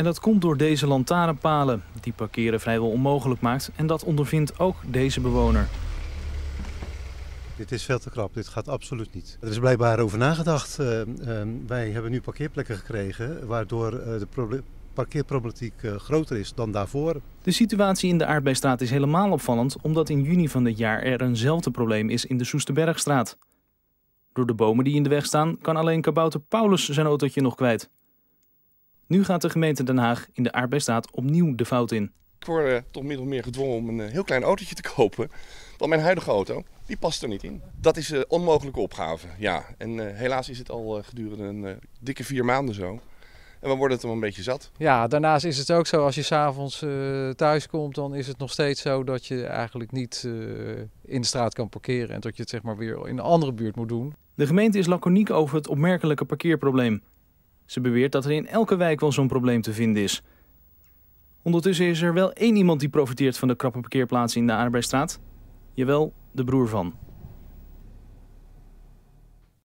En dat komt door deze lantaarnpalen, die parkeren vrijwel onmogelijk maakt. En dat ondervindt ook deze bewoner. Dit is veel te krap, dit gaat absoluut niet. Er is blijkbaar over nagedacht. Eh, ehm, wij hebben nu parkeerplekken gekregen, waardoor eh, de parkeerproblematiek eh, groter is dan daarvoor. De situatie in de Aardbeistraat is helemaal opvallend, omdat in juni van dit jaar er eenzelfde probleem is in de Soesterbergstraat. Door de bomen die in de weg staan, kan alleen kabouter Paulus zijn autootje nog kwijt. Nu gaat de gemeente Den Haag in de Aardbeistaat opnieuw de fout in. Ik word uh, toch min meer gedwongen om een eh, heel klein autootje te kopen. Want mijn huidige auto, die past er niet in. Dat is een eh, onmogelijke opgave, ja. En helaas is het al gedurende een dikke vier maanden zo. En we worden het een beetje zat. Ja, daarnaast is het ook zo, als je s'avonds uh, thuis komt, dan is het nog steeds zo dat je eigenlijk niet in de straat kan parkeren. En dat je het zeg maar weer in een andere buurt moet doen. De gemeente is laconiek over het opmerkelijke parkeerprobleem. Ze beweert dat er in elke wijk wel zo'n probleem te vinden is. Ondertussen is er wel één iemand die profiteert van de krappe parkeerplaats in de Arbeidsstraat. Jawel, de broer van.